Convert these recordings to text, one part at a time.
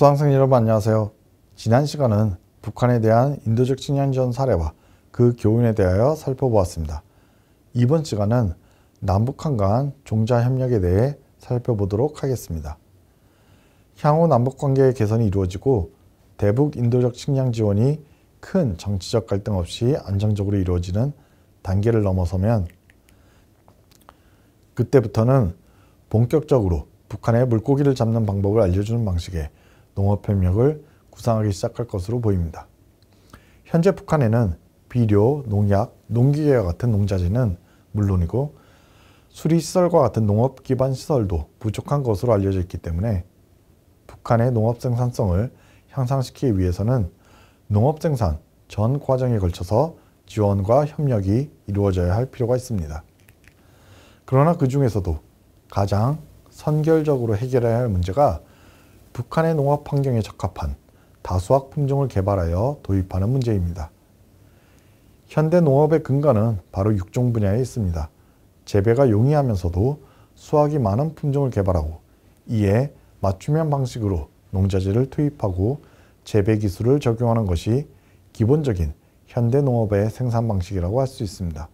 수강생 여러분 안녕하세요. 지난 시간은 북한에 대한 인도적 친연전 사례와 그 교훈에 대하여 살펴보았습니다. 이번 시간은 남북한 간 종자협력에 대해 살펴보도록 하겠습니다. 향후 남북관계 개선이 이루어지고 대북 인도적 측량 지원이 큰 정치적 갈등 없이 안정적으로 이루어지는 단계를 넘어서면 그때부터는 본격적으로 북한의 물고기를 잡는 방법을 알려주는 방식의 농업협력을 구상하기 시작할 것으로 보입니다. 현재 북한에는 비료, 농약, 농기계와 같은 농자재는 물론이고 수리시설과 같은 농업 기반 시설도 부족한 것으로 알려져 있기 때문에 북한의 농업 생산성을 향상시키기 위해서는 농업 생산 전 과정에 걸쳐서 지원과 협력이 이루어져야 할 필요가 있습니다. 그러나 그 중에서도 가장 선결적으로 해결해야 할 문제가 북한의 농업 환경에 적합한 다수학 품종을 개발하여 도입하는 문제입니다. 현대 농업의 근간은 바로 육종 분야에 있습니다. 재배가 용이하면서도 수확이 많은 품종을 개발하고 이에 맞춤형 방식으로 농자재를 투입하고 재배 기술을 적용하는 것이 기본적인 현대 농업의 생산 방식이라고 할 수 있습니다.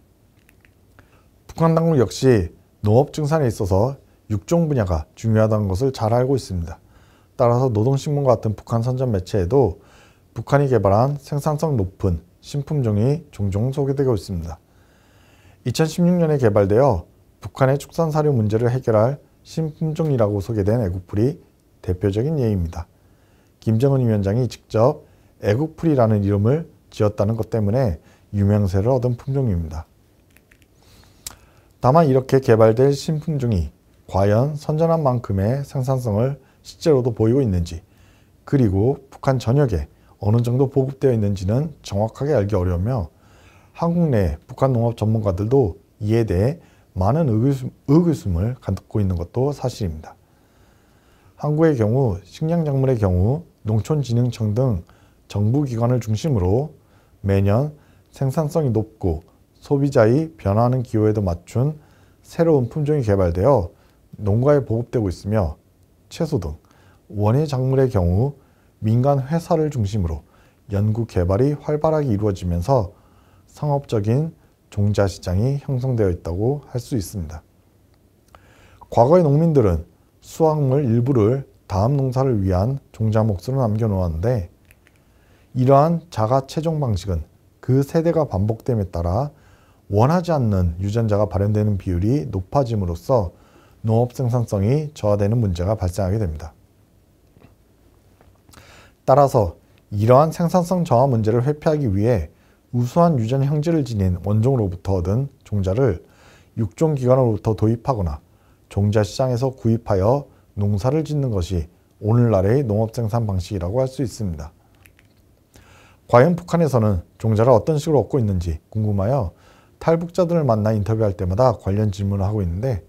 북한 당국 역시 농업 증산에 있어서 육종 분야가 중요하다는 것을 잘 알고 있습니다. 따라서 노동신문과 같은 북한 선전 매체에도 북한이 개발한 생산성 높은 신품종이 종종 소개되고 있습니다. 2016년에 개발되어 북한의 축산 사료 문제를 해결할 신품종이라고 소개된 애국풀이 대표적인 예입니다. 김정은 위원장이 직접 애국풀이라는 이름을 지었다는 것 때문에 유명세를 얻은 품종입니다. 다만 이렇게 개발될 신품종이 과연 선전한 만큼의 생산성을 실제로도 보이고 있는지 그리고 북한 전역에 어느 정도 보급되어 있는지는 정확하게 알기 어려우며 한국 내 북한 농업 전문가들도 이에 대해 많은 의구심, 의구심을 갖고 있는 것도 사실입니다. 한국의 경우 식량작물의 경우 농촌진흥청 등 정부기관을 중심으로 매년 생산성이 높고 소비자의 변화하는 기호에도 맞춘 새로운 품종이 개발되어 농가에 보급되고 있으며 채소 등 원예 작물의 경우 민간 회사를 중심으로 연구 개발이 활발하게 이루어지면서 상업적인 종자 시장이 형성되어 있다고 할 수 있습니다. 과거의 농민들은 수확물 일부를 다음 농사를 위한 종자 몫으로 남겨 놓았는데 이러한 자가 채종 방식은 그 세대가 반복됨에 따라 원하지 않는 유전자가 발현되는 비율이 높아짐으로써 농업 생산성이 저하되는 문제가 발생하게 됩니다. 따라서 이러한 생산성 저하 문제를 회피하기 위해 우수한 유전 형질을 지닌 원종으로부터 얻은 종자를 육종 기관으로부터 도입하거나 종자 시장에서 구입하여 농사를 짓는 것이 오늘날의 농업 생산 방식이라고 할 수 있습니다. 과연 북한에서는 종자를 어떤 식으로 얻고 있는지 궁금하여 탈북자들을 만나 인터뷰할 때마다 관련 질문을 하고 있는데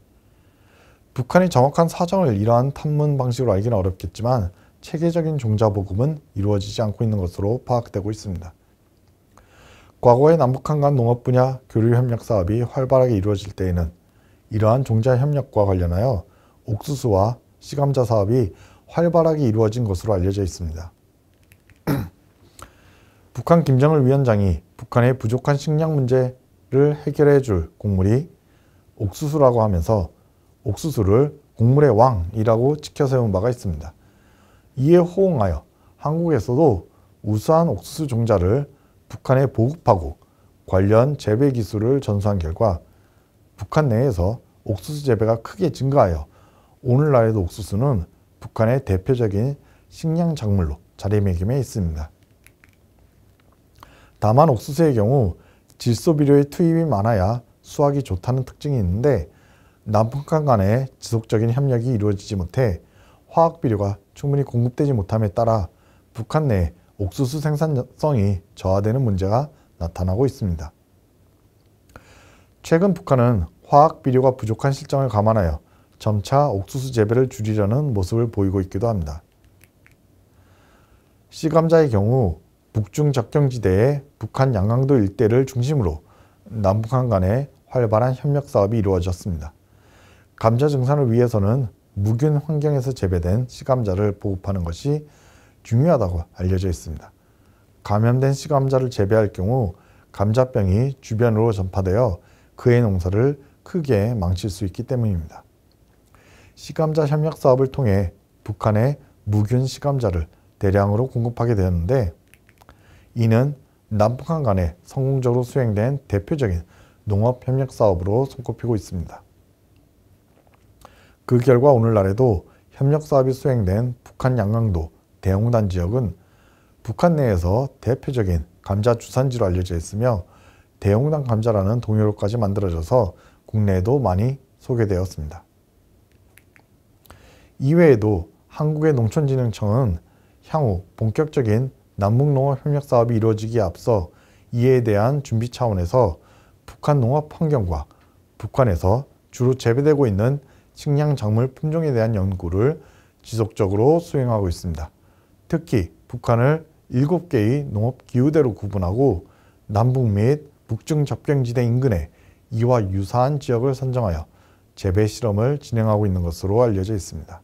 북한이 정확한 사정을 이러한 탐문 방식으로 알기는 어렵겠지만 체계적인 종자보급은 이루어지지 않고 있는 것으로 파악되고 있습니다. 과거의 남북한 간 농업 분야 교류 협력 사업이 활발하게 이루어질 때에는 이러한 종자 협력과 관련하여 옥수수와 시감자 사업이 활발하게 이루어진 것으로 알려져 있습니다. 북한 김정일 위원장이 북한의 부족한 식량 문제를 해결해 줄 곡물이 옥수수라고 하면서 옥수수를 국물의 왕이라고 지켜세운 바가 있습니다. 이에 호응하여 한국에서도 우수한 옥수수 종자를 북한에 보급하고 관련 재배 기술을 전수한 결과 북한 내에서 옥수수 재배가 크게 증가하여 오늘날에도 옥수수는 북한의 대표적인 식량 작물로 자리매김해 있습니다. 다만 옥수수의 경우 질소 비료의 투입이 많아야 수확이 좋다는 특징이 있는데 남북한 간의 지속적인 협력이 이루어지지 못해 화학 비료가 충분히 공급되지 못함에 따라 북한 내 옥수수 생산성이 저하되는 문제가 나타나고 있습니다. 최근 북한은 화학 비료가 부족한 실정을 감안하여 점차 옥수수 재배를 줄이려는 모습을 보이고 있기도 합니다. 씨감자의 경우 북중 접경지대의 북한 양강도 일대를 중심으로 남북한 간의 활발한 협력 사업이 이루어졌습니다. 감자 증산을 위해서는 무균 환경에서 재배된 씨감자를 보급하는 것이 중요하다고 알려져 있습니다. 감염된 씨감자를 재배할 경우 감자병이 주변으로 전파되어 그의 농사를 크게 망칠 수 있기 때문입니다. 씨감자 협력 사업을 통해 북한에 무균 씨감자를 대량으로 공급하게 되었는데 이는 남북한 간에 성공적으로 수행된 대표적인 농업 협력 사업으로 손꼽히고 있습니다. 그 결과 오늘날에도 협력 사업이 수행된 북한 양강도 대홍단 지역은 북한 내에서 대표적인 감자 주산지로 알려져 있으며 대홍단 감자라는 동요로까지 만들어져서 국내에도 많이 소개되었습니다. 이외에도 한국의 농촌진흥청은 향후 본격적인 남북농업협력사업이 이루어지기에 앞서 이에 대한 준비 차원에서 북한 농업 환경과 북한에서 주로 재배되고 있는 식량 작물 품종에 대한 연구를 지속적으로 수행하고 있습니다. 특히 북한을 7개의 농업기후대로 구분하고 남북 및 북중 접경지대 인근에 이와 유사한 지역을 선정하여 재배 실험을 진행하고 있는 것으로 알려져 있습니다.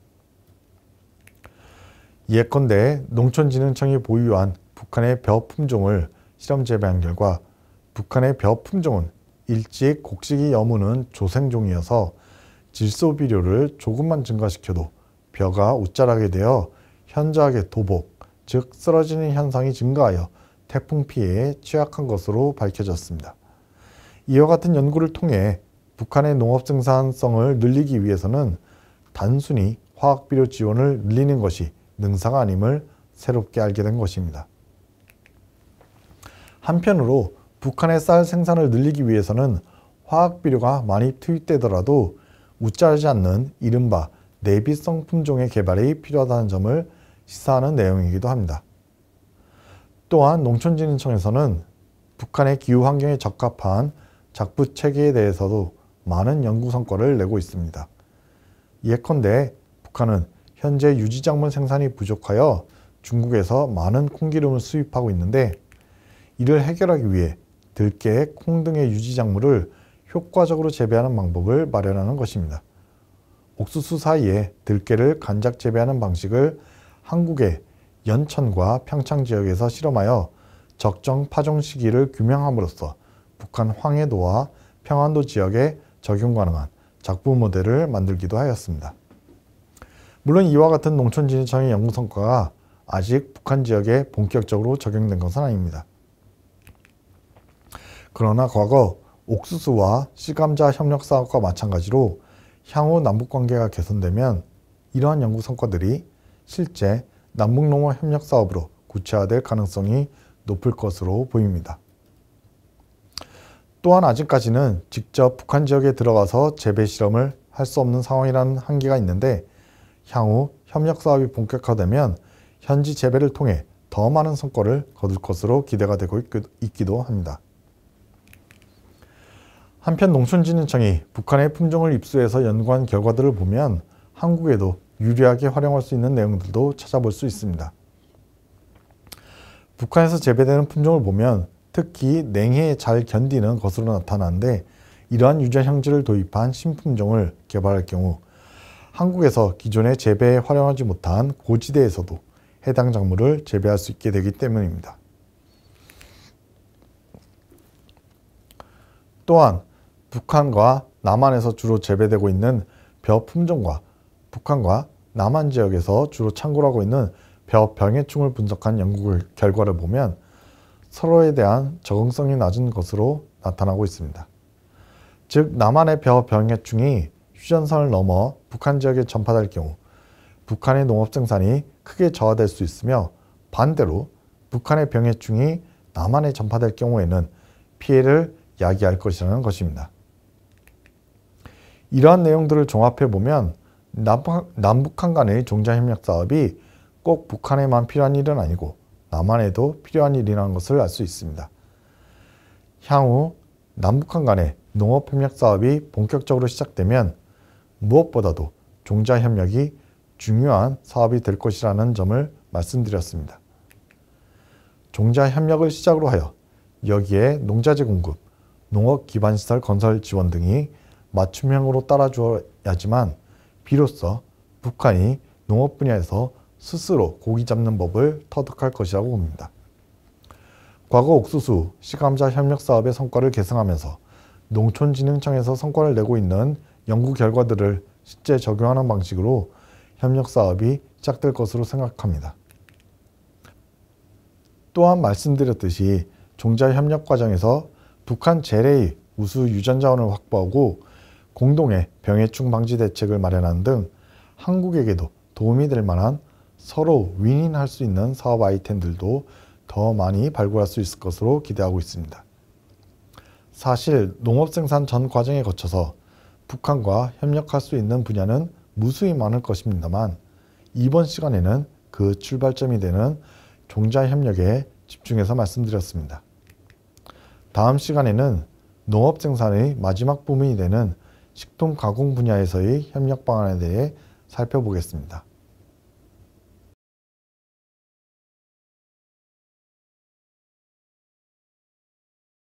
예컨대 농촌진흥청이 보유한 북한의 벼 품종을 실험 재배한 결과 북한의 벼 품종은 일찍 곡식이 여무는 조생종이어서 질소 비료를 조금만 증가시켜도 벼가 웃자락에 되어 현저하게 도복, 즉 쓰러지는 현상이 증가하여 태풍 피해에 취약한 것으로 밝혀졌습니다. 이와 같은 연구를 통해 북한의 농업 생산성을 늘리기 위해서는 단순히 화학비료 지원을 늘리는 것이 능사가 아님을 새롭게 알게 된 것입니다. 한편으로 북한의 쌀 생산을 늘리기 위해서는 화학비료가 많이 투입되더라도 웃자르지 않는 이른바 내비성 품종의 개발이 필요하다는 점을 시사하는 내용이기도 합니다. 또한 농촌진흥청에서는 북한의 기후 환경에 적합한 작부 체계에 대해서도 많은 연구 성과를 내고 있습니다. 예컨대 북한은 현재 유지작물 생산이 부족하여 중국에서 많은 콩기름을 수입하고 있는데 이를 해결하기 위해 들깨, 콩 등의 유지작물을 효과적으로 재배하는 방법을 마련하는 것입니다. 옥수수 사이에 들깨를 간작 재배하는 방식을 한국의 연천과 평창 지역에서 실험하여 적정 파종 시기를 규명함으로써 북한 황해도와 평안도 지역에 적용 가능한 작부 모델을 만들기도 하였습니다. 물론 이와 같은 농촌진흥청의 연구 성과가 아직 북한 지역에 본격적으로 적용된 것은 아닙니다. 그러나 과거 옥수수와 씨감자 협력 사업과 마찬가지로 향후 남북 관계가 개선되면 이러한 연구 성과들이 실제 남북 농업 협력 사업으로 구체화될 가능성이 높을 것으로 보입니다. 또한 아직까지는 직접 북한 지역에 들어가서 재배 실험을 할 수 없는 상황이라는 한계가 있는데 향후 협력 사업이 본격화되면 현지 재배를 통해 더 많은 성과를 거둘 것으로 기대가 되고 있기도 합니다. 한편 농촌진흥청이 북한의 품종을 입수해서 연구한 결과들을 보면 한국에도 유리하게 활용할 수 있는 내용들도 찾아볼 수 있습니다. 북한에서 재배되는 품종을 보면 특히 냉해에 잘 견디는 것으로 나타나는데 이러한 유전 형질을 도입한 신품종을 개발할 경우 한국에서 기존의 재배에 활용하지 못한 고지대에서도 해당 작물을 재배할 수 있게 되기 때문입니다. 또한 북한과 남한에서 주로 재배되고 있는 벼 품종과 북한과 남한 지역에서 주로 창궐하고 있는 벼 병해충을 분석한 연구 결과를 보면 서로에 대한 적응성이 낮은 것으로 나타나고 있습니다. 즉 남한의 벼 병해충이 휴전선을 넘어 북한 지역에 전파될 경우 북한의 농업 생산이 크게 저하될 수 있으며 반대로 북한의 병해충이 남한에 전파될 경우에는 피해를 야기할 것이라는 것입니다. 이러한 내용들을 종합해 보면 남북한 간의 종자협력 사업이 꼭 북한에만 필요한 일은 아니고 남한에도 필요한 일이라는 것을 알 수 있습니다. 향후 남북한 간의 농업협력 사업이 본격적으로 시작되면 무엇보다도 종자협력이 중요한 사업이 될 것이라는 점을 말씀드렸습니다. 종자협력을 시작으로 하여 여기에 농자재 공급, 농업 기반시설 건설 지원 등이 맞춤형으로 따라줘야지만 비로소 북한이 농업 분야에서 스스로 고기 잡는 법을 터득할 것이라고 봅니다. 과거 옥수수, 시감자 협력 사업의 성과를 계승하면서 농촌진흥청에서 성과를 내고 있는 연구 결과들을 실제 적용하는 방식으로 협력 사업이 시작될 것으로 생각합니다. 또한 말씀드렸듯이 종자 협력 과정에서 북한 재래의 우수 유전자원을 확보하고 공동의 병해충 방지 대책을 마련한 등 한국에게도 도움이 될 만한 서로 윈윈할 수 있는 사업 아이템들도 더 많이 발굴할 수 있을 것으로 기대하고 있습니다. 사실 농업 생산 전 과정에 거쳐서 북한과 협력할 수 있는 분야는 무수히 많을 것입니다만 이번 시간에는 그 출발점이 되는 종자 협력에 집중해서 말씀드렸습니다. 다음 시간에는 농업 생산의 마지막 부문이 되는 식품 가공 분야에서의 협력 방안에 대해 살펴보겠습니다.